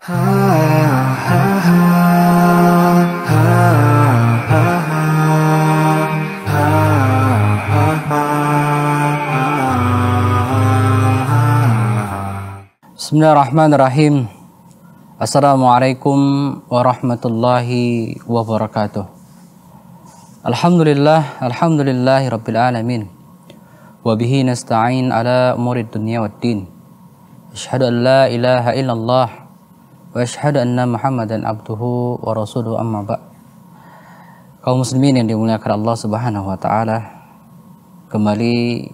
بسم الله الرحمن الرحيم السلام عليكم ورحمة الله وبركاته الحمد لله الحمد لله رب العالمين وبه نستعين على أمور الدنيا والدين أشهد أن لا إله إلا الله وأشهد أن محمدا عبده ورسوله أما بعد kaum muslimin yang dimuliakan Allah Subhanahu wa taala kembali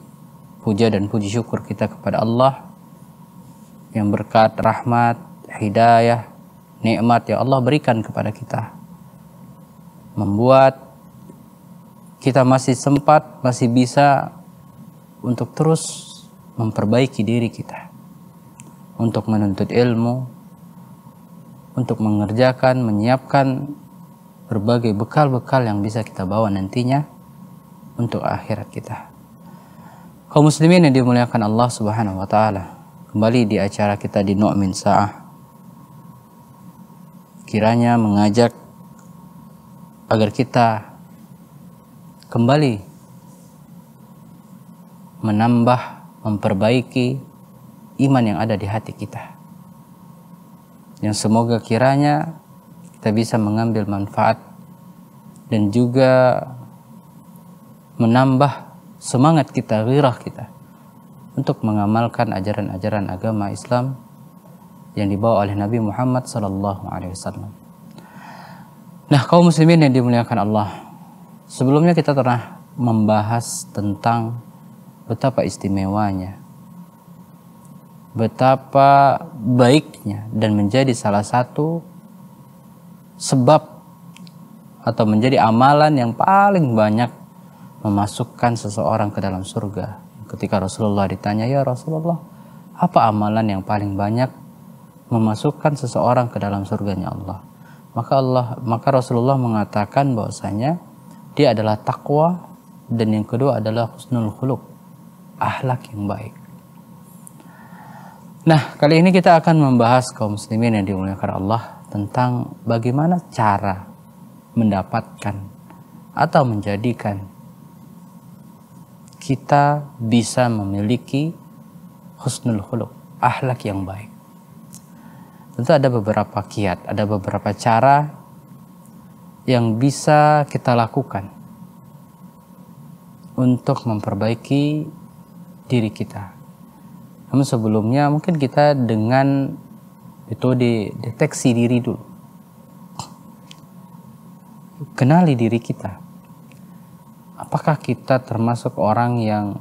puja dan puji syukur kita kepada Allah yang berkat rahmat, hidayah, nikmat yang Allah berikan kepada kita membuat kita masih sempat, masih bisa untuk terus memperbaiki diri kita untuk menuntut ilmu, untuk mengerjakan, menyiapkan berbagai bekal-bekal yang bisa kita bawa nantinya untuk akhirat kita. Kaum muslimin yang dimuliakan Allah Subhanahu wa taala. Kembali di acara kita di Nu'min Sa'ah. Kiranya mengajak agar kita kembali menambah, memperbaiki iman yang ada di hati kita yang semoga kiranya kita bisa mengambil manfaat dan juga menambah semangat kita, girah kita untuk mengamalkan ajaran-ajaran agama Islam yang dibawa oleh Nabi Muhammad sallallahu alaihi wasallam. Nah, kaum muslimin yang dimuliakan Allah. Sebelumnya kita pernah membahas tentang betapa istimewanya betapa baiknya dan menjadi salah satu sebab atau menjadi amalan yang paling banyak memasukkan seseorang ke dalam surga. Ketika Rasulullah ditanya, "Ya Rasulullah, apa amalan yang paling banyak memasukkan seseorang ke dalam surganya Allah?" Maka Allah, maka Rasulullah mengatakan bahwasanya dia adalah takwa dan yang kedua adalah husnul khuluq, ahlak yang baik. Nah, kali ini kita akan membahas kaum muslimin yang dimuliakan Allah tentang bagaimana cara mendapatkan atau menjadikan kita bisa memiliki husnul khuluq, ahlak yang baik. Tentu ada beberapa kiat, ada beberapa cara yang bisa kita lakukan untuk memperbaiki diri kita, namun sebelumnya mungkin kita dengan metode deteksi diri dulu. Kenali diri kita. Apakah kita termasuk orang yang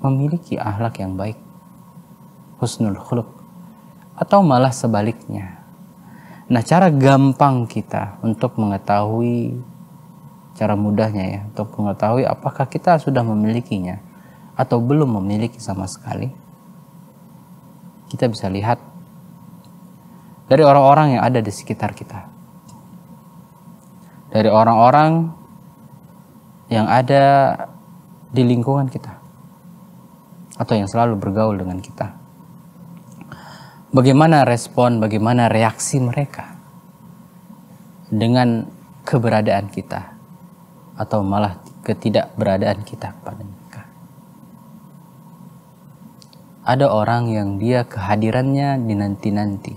memiliki ahlak yang baik? Husnul khuluk. Atau malah sebaliknya. Nah cara gampang kita untuk mengetahui cara mudahnya ya untuk mengetahui apakah kita sudah memilikinya atau belum memiliki sama sekali kita bisa lihat dari orang-orang yang ada di sekitar kita. Dari orang-orang yang ada di lingkungan kita. Atau yang selalu bergaul dengan kita. Bagaimana respon, bagaimana reaksi mereka dengan keberadaan kita atau malah ketidakberadaan kita kepadanya. Ada orang yang dia kehadirannya dinanti-nanti,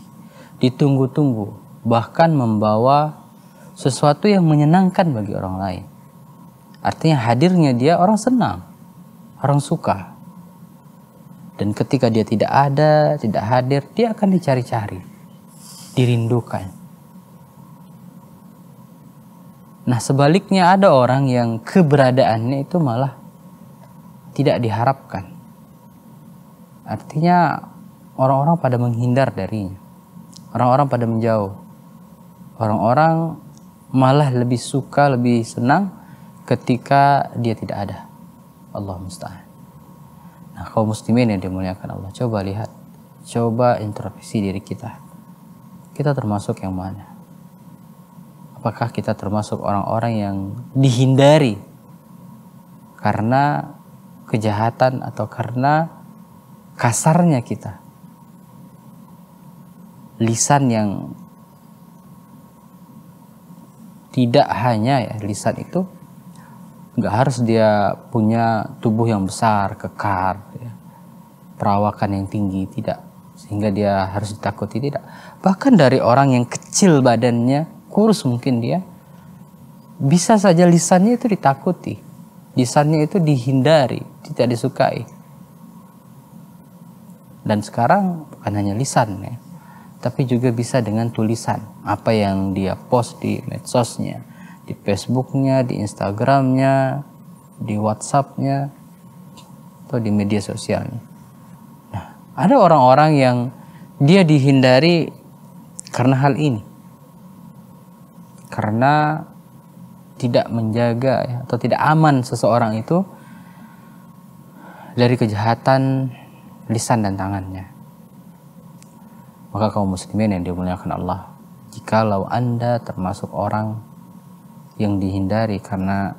ditunggu-tunggu, bahkan membawa sesuatu yang menyenangkan bagi orang lain. Artinya hadirnya dia orang senang, orang suka. Dan ketika dia tidak ada, tidak hadir, dia akan dicari-cari, dirindukan. Nah sebaliknya ada orang yang keberadaannya itu malah tidak diharapkan. Artinya orang-orang pada menghindar darinya. Orang-orang pada menjauh. Orang-orang malah lebih suka, lebih senang ketika dia tidak ada. Allah musta'an. Nah, kaum muslimin yang dimuliakan Allah, coba lihat. Coba introspeksi diri kita. Kita termasuk yang mana? Apakah kita termasuk orang-orang yang dihindari karena kejahatan atau karena kasarnya kita. Lisan yang tidak hanya ya lisan itu nggak harus dia punya tubuh yang besar, kekar, ya. perawakan yang tinggi, tidak. Sehingga dia harus ditakuti, tidak. Bahkan dari orang yang kecil badannya, kurus mungkin dia, bisa saja lisannya itu ditakuti. Lisannya itu dihindari, tidak disukai dan sekarang bukan hanya lisan ya, tapi juga bisa dengan tulisan. Apa yang dia post di medsosnya, di Facebooknya, di Instagramnya, di WhatsAppnya, atau di media sosialnya. Nah, ada orang-orang yang dia dihindari karena hal ini. Karena tidak menjaga ya, atau tidak aman seseorang itu dari kejahatan lisan dan tangannya. Maka kaum muslimin yang dimuliakan Allah, jikalau Anda termasuk orang yang dihindari karena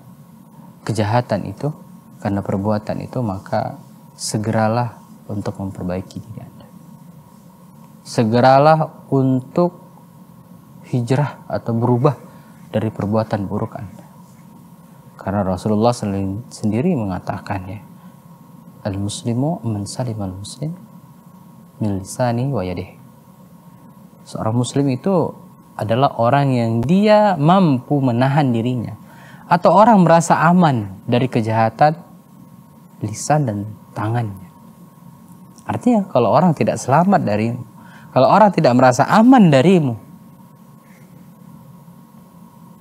kejahatan itu, karena perbuatan itu, maka segeralah untuk memperbaiki diri Anda. Segeralah untuk hijrah atau berubah dari perbuatan buruk Anda. Karena Rasulullah sendiri mengatakannya Al-muslimu man al muslim min lisani wa yadih. Seorang muslim itu adalah orang yang dia mampu menahan dirinya atau orang merasa aman dari kejahatan lisan dan tangannya. Artinya kalau orang tidak selamat darimu, kalau orang tidak merasa aman darimu,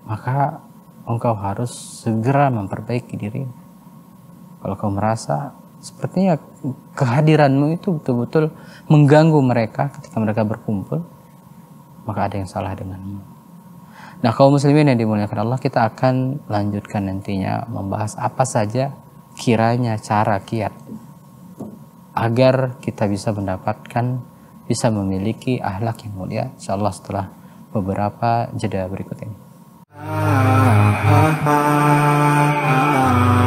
maka engkau harus segera memperbaiki dirimu. Kalau kau merasa Sepertinya kehadiranmu itu betul-betul mengganggu mereka ketika mereka berkumpul. Maka ada yang salah denganmu. Nah kaum muslimin yang dimuliakan Allah kita akan lanjutkan nantinya membahas apa saja kiranya cara kiat agar kita bisa mendapatkan bisa memiliki ahlak yang mulia insyaallah setelah beberapa jeda berikut ini. Ah, ah, ah,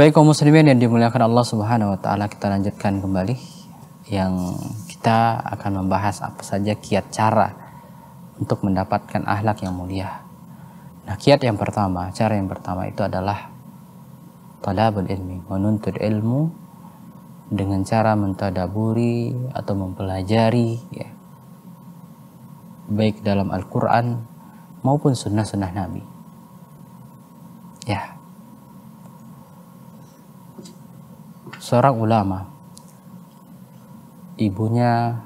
Baik kaum muslimin yang dimuliakan Allah Subhanahu wa taala, kita lanjutkan kembali yang kita akan membahas apa saja kiat cara untuk mendapatkan ahlak yang mulia. Nah, kiat yang pertama, cara yang pertama itu adalah talabul ilmi, menuntut ilmu dengan cara mentadaburi atau mempelajari ya. Baik dalam Al-Qur'an maupun sunnah-sunnah Nabi. Ya, seorang ulama. Ibunya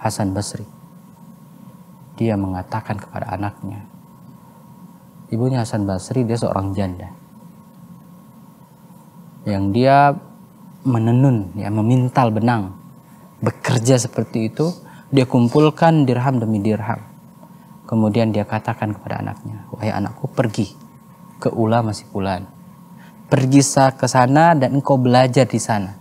Hasan Basri. Dia mengatakan kepada anaknya, ibunya Hasan Basri dia seorang janda. Yang dia menenun, ya memintal benang, bekerja seperti itu, dia kumpulkan dirham demi dirham. Kemudian dia katakan kepada anaknya, "Wahai anakku, pergi ke ulama si pergi ke sana dan engkau belajar di sana.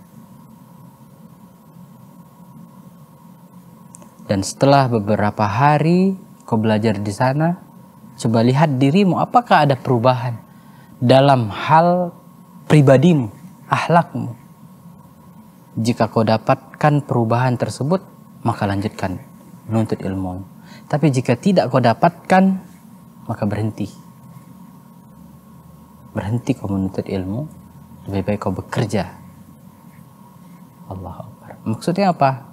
Dan setelah beberapa hari kau belajar di sana, coba lihat dirimu apakah ada perubahan dalam hal pribadimu, ahlakmu. Jika kau dapatkan perubahan tersebut, maka lanjutkan menuntut ilmu. Tapi jika tidak kau dapatkan, maka berhenti berhenti kau menuntut ilmu, lebih baik kau bekerja. Allah Akbar. Maksudnya apa?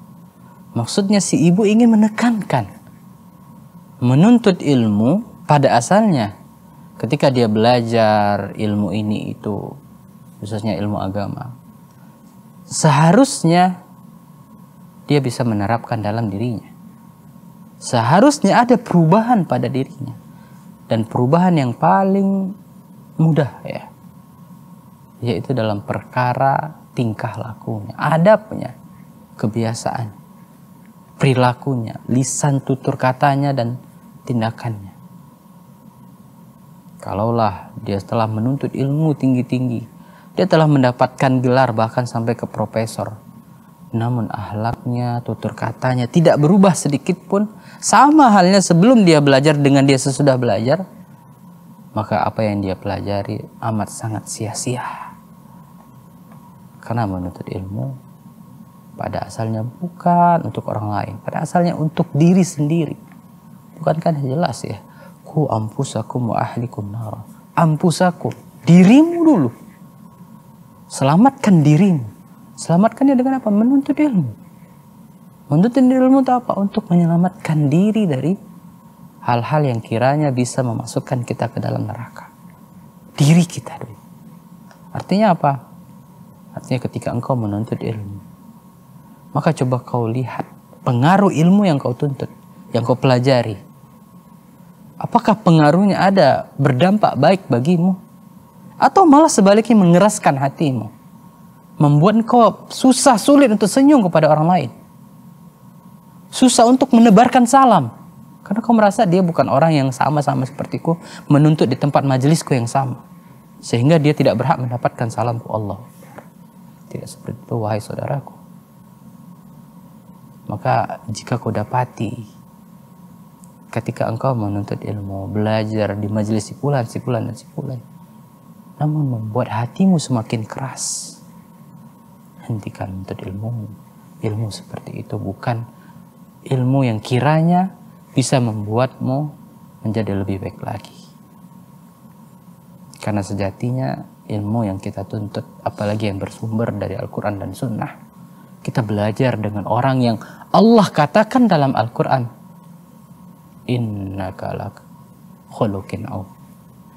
Maksudnya si ibu ingin menekankan. Menuntut ilmu pada asalnya. Ketika dia belajar ilmu ini itu, khususnya ilmu agama. Seharusnya dia bisa menerapkan dalam dirinya. Seharusnya ada perubahan pada dirinya. Dan perubahan yang paling mudah ya yaitu dalam perkara tingkah lakunya adabnya kebiasaan perilakunya lisan tutur katanya dan tindakannya kalaulah dia telah menuntut ilmu tinggi-tinggi dia telah mendapatkan gelar bahkan sampai ke profesor namun ahlaknya, tutur katanya tidak berubah sedikit pun. Sama halnya sebelum dia belajar dengan dia sesudah belajar, maka apa yang dia pelajari amat sangat sia-sia. Karena menuntut ilmu pada asalnya bukan untuk orang lain, pada asalnya untuk diri sendiri. Bukankah jelas ya? Ku ampusaku mu ahlikum nar. Ampusaku dirimu dulu. Selamatkan dirimu. Selamatkannya dengan apa? Menuntut ilmu. Menuntut ilmu itu apa? Untuk menyelamatkan diri dari hal-hal yang kiranya bisa memasukkan kita ke dalam neraka. Diri kita Artinya apa? Artinya ketika engkau menuntut ilmu, maka coba kau lihat pengaruh ilmu yang kau tuntut, yang kau pelajari. Apakah pengaruhnya ada berdampak baik bagimu? Atau malah sebaliknya mengeraskan hatimu. Membuat kau susah sulit untuk senyum kepada orang lain. Susah untuk menebarkan salam karena kau merasa dia bukan orang yang sama-sama sepertiku menuntut di tempat majelisku yang sama. Sehingga dia tidak berhak mendapatkan salamku Allah. Tidak seperti itu wahai saudaraku. Maka jika kau dapati ketika engkau menuntut ilmu, belajar di majelis sipulan, sipulan, dan sipulan, namun membuat hatimu semakin keras, hentikan menuntut ilmu. Ilmu seperti itu bukan ilmu yang kiranya bisa membuatmu menjadi lebih baik lagi. Karena sejatinya ilmu yang kita tuntut, apalagi yang bersumber dari Al-Quran dan Sunnah, kita belajar dengan orang yang Allah katakan dalam Al-Quran. Inna kalak khulukin au.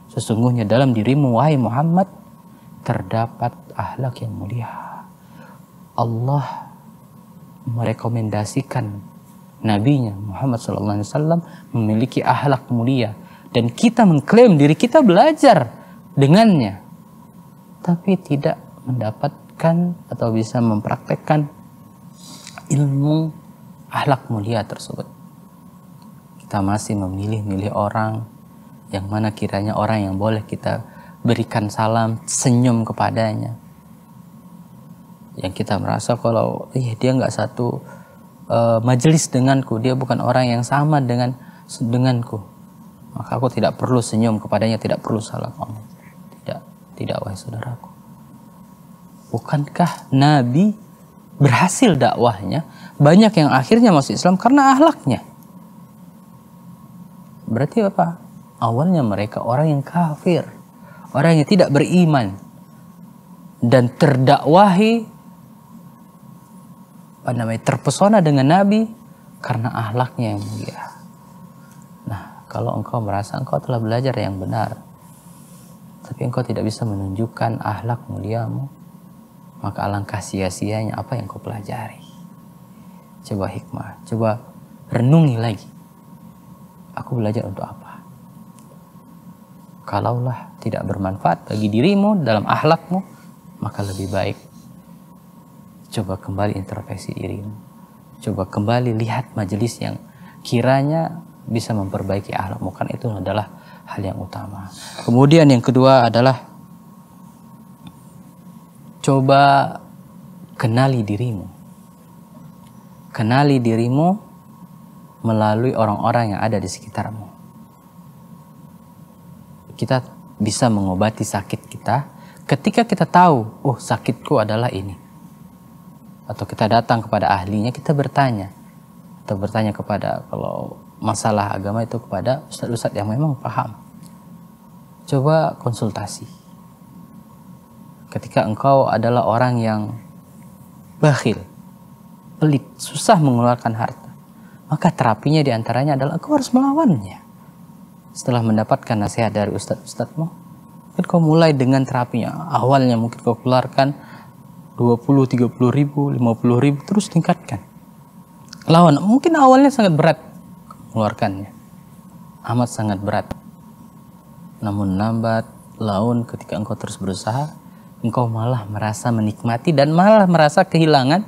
Sesungguhnya dalam dirimu, wahai Muhammad, terdapat ahlak yang mulia. Allah merekomendasikan nabinya Muhammad sallallahu alaihi wasallam memiliki ahlak mulia dan kita mengklaim diri kita belajar dengannya tapi tidak mendapatkan atau bisa mempraktekkan ilmu ahlak mulia tersebut kita masih memilih-milih orang yang mana kiranya orang yang boleh kita berikan salam senyum kepadanya yang kita merasa kalau iya dia nggak satu uh, majelis denganku, dia bukan orang yang sama dengan denganku. Maka aku tidak perlu senyum kepadanya, tidak perlu salam. tidak, tidak wahai saudaraku. Bukankah Nabi berhasil dakwahnya? Banyak yang akhirnya masuk Islam karena ahlaknya. Berarti apa? Awalnya mereka orang yang kafir, orang yang tidak beriman dan terdakwahi apa namanya terpesona dengan Nabi karena ahlaknya yang mulia. Nah, kalau engkau merasa engkau telah belajar yang benar, tapi engkau tidak bisa menunjukkan ahlak muliamu, maka alangkah sia-sianya apa yang kau pelajari. Coba hikmah, coba renungi lagi. Aku belajar untuk apa? Kalaulah tidak bermanfaat bagi dirimu dalam ahlakmu, maka lebih baik Coba kembali introspeksi dirimu. Coba kembali lihat majelis yang kiranya bisa memperbaiki akhlakmu kan itu adalah hal yang utama. Kemudian yang kedua adalah coba kenali dirimu. Kenali dirimu melalui orang-orang yang ada di sekitarmu. Kita bisa mengobati sakit kita ketika kita tahu, oh sakitku adalah ini atau kita datang kepada ahlinya kita bertanya atau bertanya kepada kalau masalah agama itu kepada ustadz-ustadz yang memang paham coba konsultasi ketika engkau adalah orang yang bakhil pelit susah mengeluarkan harta maka terapinya diantaranya adalah engkau harus melawannya setelah mendapatkan nasihat dari ustadz-ustadzmu kan kau mulai dengan terapinya awalnya mungkin kau keluarkan 20, 30 ribu, 50 ribu, terus tingkatkan. Lawan, mungkin awalnya sangat berat mengeluarkannya. Amat sangat berat. Namun lambat, laun ketika engkau terus berusaha, engkau malah merasa menikmati dan malah merasa kehilangan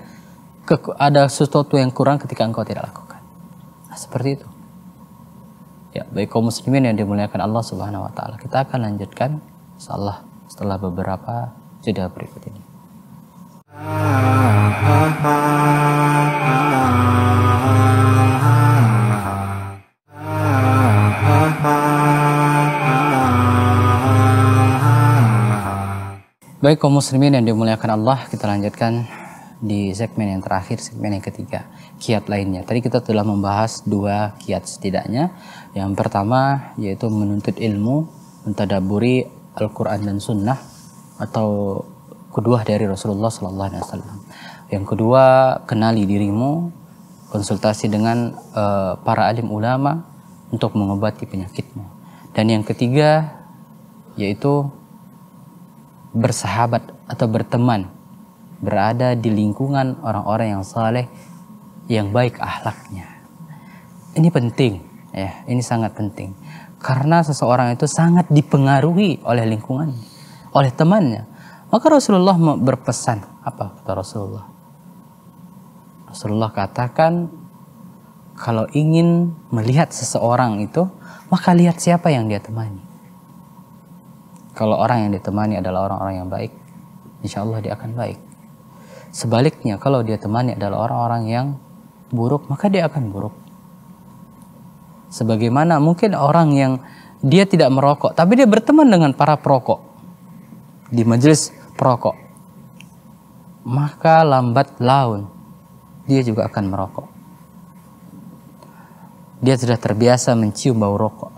ke, ada sesuatu yang kurang ketika engkau tidak lakukan. Nah, seperti itu. Ya, baik kaum muslimin yang dimuliakan Allah Subhanahu wa taala. Kita akan lanjutkan insyaallah setelah beberapa jeda berikut ini. Baik kaum muslimin yang dimuliakan Allah, kita lanjutkan di segmen yang terakhir, segmen yang ketiga, kiat lainnya. Tadi kita telah membahas dua kiat setidaknya. Yang pertama yaitu menuntut ilmu, mentadaburi Al-Quran dan Sunnah, atau kedua dari Rasulullah Sallallahu Alaihi Wasallam. Yang kedua, kenali dirimu, konsultasi dengan uh, para alim ulama untuk mengobati penyakitmu. Dan yang ketiga, yaitu bersahabat atau berteman, berada di lingkungan orang-orang yang saleh, yang baik ahlaknya. Ini penting, ya, ini sangat penting. Karena seseorang itu sangat dipengaruhi oleh lingkungannya, oleh temannya. Maka Rasulullah berpesan, apa kata Rasulullah? Rasulullah katakan kalau ingin melihat seseorang itu maka lihat siapa yang dia temani. Kalau orang yang ditemani adalah orang-orang yang baik, insya Allah dia akan baik. Sebaliknya, kalau dia temani adalah orang-orang yang buruk, maka dia akan buruk. Sebagaimana mungkin orang yang dia tidak merokok, tapi dia berteman dengan para perokok di majelis perokok, maka lambat laun dia juga akan merokok. Dia sudah terbiasa mencium bau rokok.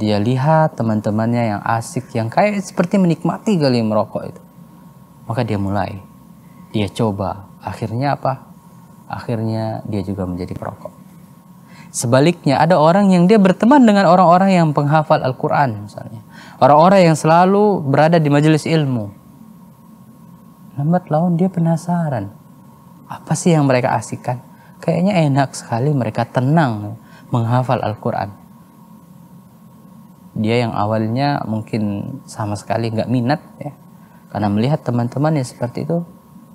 Dia lihat teman-temannya yang asik, yang kayak seperti menikmati kali merokok itu. Maka dia mulai, dia coba. Akhirnya apa? Akhirnya dia juga menjadi perokok. Sebaliknya ada orang yang dia berteman dengan orang-orang yang penghafal Al-Quran misalnya. Orang-orang yang selalu berada di majelis ilmu. Lambat laun dia penasaran apa sih yang mereka asikan Kayaknya enak sekali mereka tenang menghafal Al-Quran. Dia yang awalnya mungkin sama sekali nggak minat ya. Karena melihat teman teman yang seperti itu.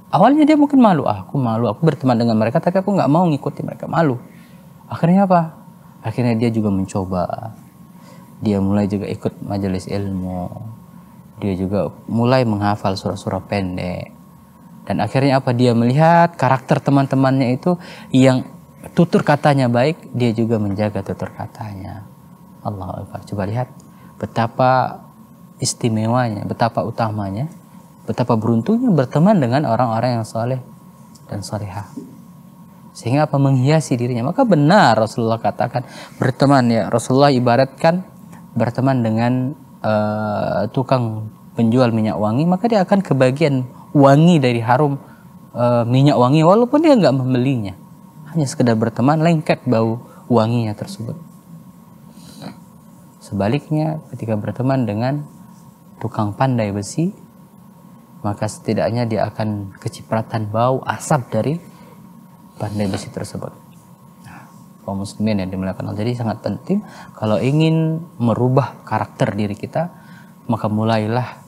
Awalnya dia mungkin malu. Ah, aku malu, aku berteman dengan mereka tapi aku nggak mau ngikuti mereka. Malu. Akhirnya apa? Akhirnya dia juga mencoba. Dia mulai juga ikut majelis ilmu. Dia juga mulai menghafal surah-surah pendek dan akhirnya apa? Dia melihat karakter teman-temannya itu yang tutur katanya baik, dia juga menjaga tutur katanya. Allah Akbar. Coba lihat betapa istimewanya, betapa utamanya, betapa beruntungnya berteman dengan orang-orang yang soleh dan soleha Sehingga apa menghiasi dirinya. Maka benar Rasulullah katakan berteman ya. Rasulullah ibaratkan berteman dengan uh, tukang penjual minyak wangi, maka dia akan kebagian wangi dari harum e, minyak wangi walaupun dia nggak membelinya hanya sekedar berteman lengket bau wanginya tersebut sebaliknya ketika berteman dengan tukang pandai besi maka setidaknya dia akan kecipratan bau asap dari pandai besi tersebut nah, kaum muslimin yang dimuliakan Jadi sangat penting kalau ingin merubah karakter diri kita, maka mulailah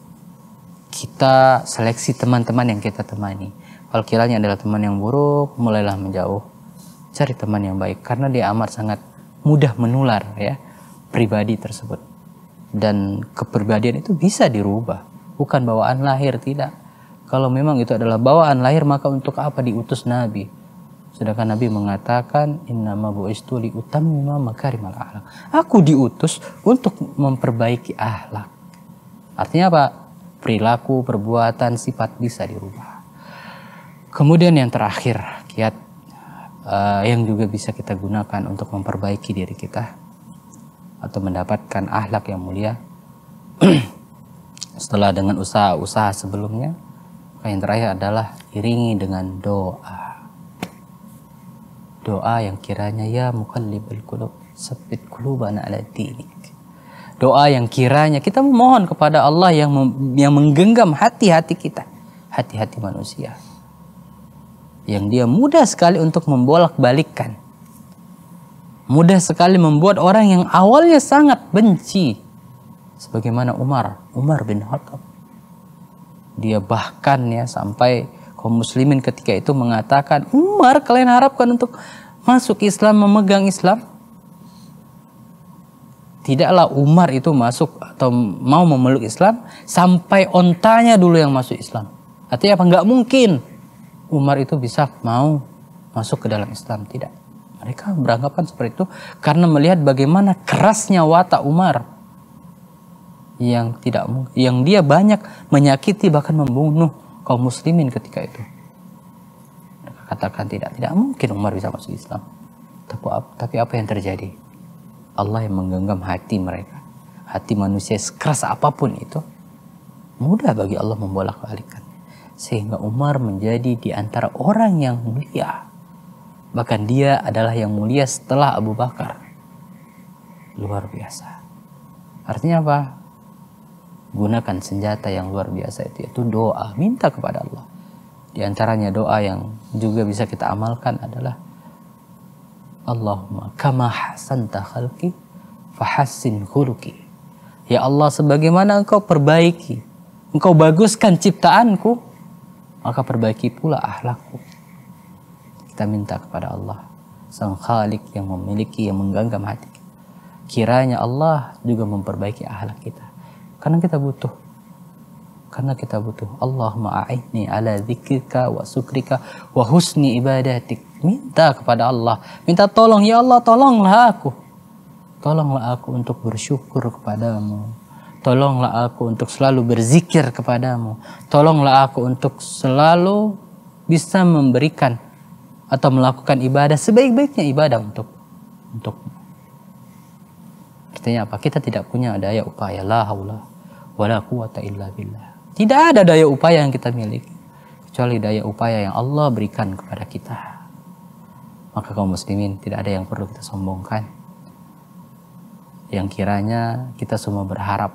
kita seleksi teman-teman yang kita temani. Kalau kiranya adalah teman yang buruk, mulailah menjauh. Cari teman yang baik karena dia amat sangat mudah menular ya pribadi tersebut. Dan kepribadian itu bisa dirubah, bukan bawaan lahir tidak. Kalau memang itu adalah bawaan lahir maka untuk apa diutus nabi? Sedangkan Nabi mengatakan innama bu'istu li utammima makarimal akhlak. Aku diutus untuk memperbaiki akhlak. Artinya apa? perilaku, perbuatan, sifat bisa dirubah. Kemudian yang terakhir, kiat uh, yang juga bisa kita gunakan untuk memperbaiki diri kita atau mendapatkan ahlak yang mulia setelah dengan usaha-usaha sebelumnya, yang terakhir adalah iringi dengan doa. Doa yang kiranya ya mukallibul qulub, sabbit qulubana ala dinik doa yang kiranya kita memohon kepada Allah yang yang menggenggam hati-hati kita, hati-hati manusia. Yang dia mudah sekali untuk membolak-balikkan. Mudah sekali membuat orang yang awalnya sangat benci sebagaimana Umar, Umar bin Khattab. Dia bahkan ya sampai kaum muslimin ketika itu mengatakan, "Umar, kalian harapkan untuk masuk Islam, memegang Islam?" tidaklah Umar itu masuk atau mau memeluk Islam sampai ontanya dulu yang masuk Islam. Artinya apa? Enggak mungkin Umar itu bisa mau masuk ke dalam Islam. Tidak. Mereka beranggapan seperti itu karena melihat bagaimana kerasnya watak Umar yang tidak yang dia banyak menyakiti bahkan membunuh kaum muslimin ketika itu. katakan tidak, tidak mungkin Umar bisa masuk Islam. tapi apa yang terjadi? Allah yang menggenggam hati mereka. Hati manusia sekeras apapun itu, mudah bagi Allah membolak-balikkan. Sehingga Umar menjadi di antara orang yang mulia. Bahkan dia adalah yang mulia setelah Abu Bakar. Luar biasa. Artinya apa? Gunakan senjata yang luar biasa itu, yaitu doa. Minta kepada Allah. Di antaranya doa yang juga bisa kita amalkan adalah Allahumma kama hasanta khalqi fahassin khuluqi. Ya Allah sebagaimana engkau perbaiki, engkau baguskan ciptaanku, maka perbaiki pula ahlakku. Kita minta kepada Allah, Sang Khalik yang memiliki, yang menggenggam hati Kiranya Allah juga memperbaiki ahlak kita. Karena kita butuh. Karena kita butuh. Allahumma a'inni ala dzikrika wa sukrika wa husni ibadatik minta kepada Allah, minta tolong ya Allah tolonglah aku. Tolonglah aku untuk bersyukur kepadamu. Tolonglah aku untuk selalu berzikir kepadamu. Tolonglah aku untuk selalu bisa memberikan atau melakukan ibadah sebaik-baiknya ibadah untuk untuk kita apa? Kita tidak punya daya upaya. La haula wala quwata illa billah. Tidak ada daya upaya yang kita miliki kecuali daya upaya yang Allah berikan kepada kita. Maka kaum muslimin tidak ada yang perlu kita sombongkan. Yang kiranya kita semua berharap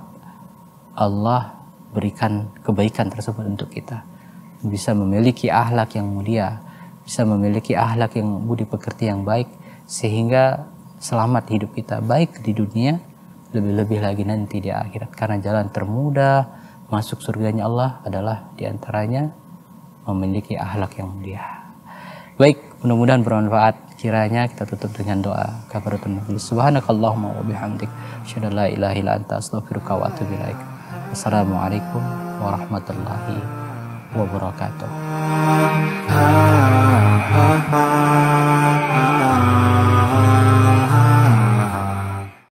Allah berikan kebaikan tersebut untuk kita. Bisa memiliki ahlak yang mulia, bisa memiliki ahlak yang budi pekerti yang baik sehingga selamat hidup kita baik di dunia lebih-lebih lagi nanti di akhirat karena jalan termudah masuk surganya Allah adalah diantaranya memiliki ahlak yang mulia. Baik, Mudah-mudahan bermanfaat. Kiranya kita tutup dengan doa kabar majlis. Subhanakallahumma wa bihamdik, asyhadu an la ilaha illa anta astaghfiruka wa atubu ilaik. Wassalamualaikum warahmatullahi wabarakatuh.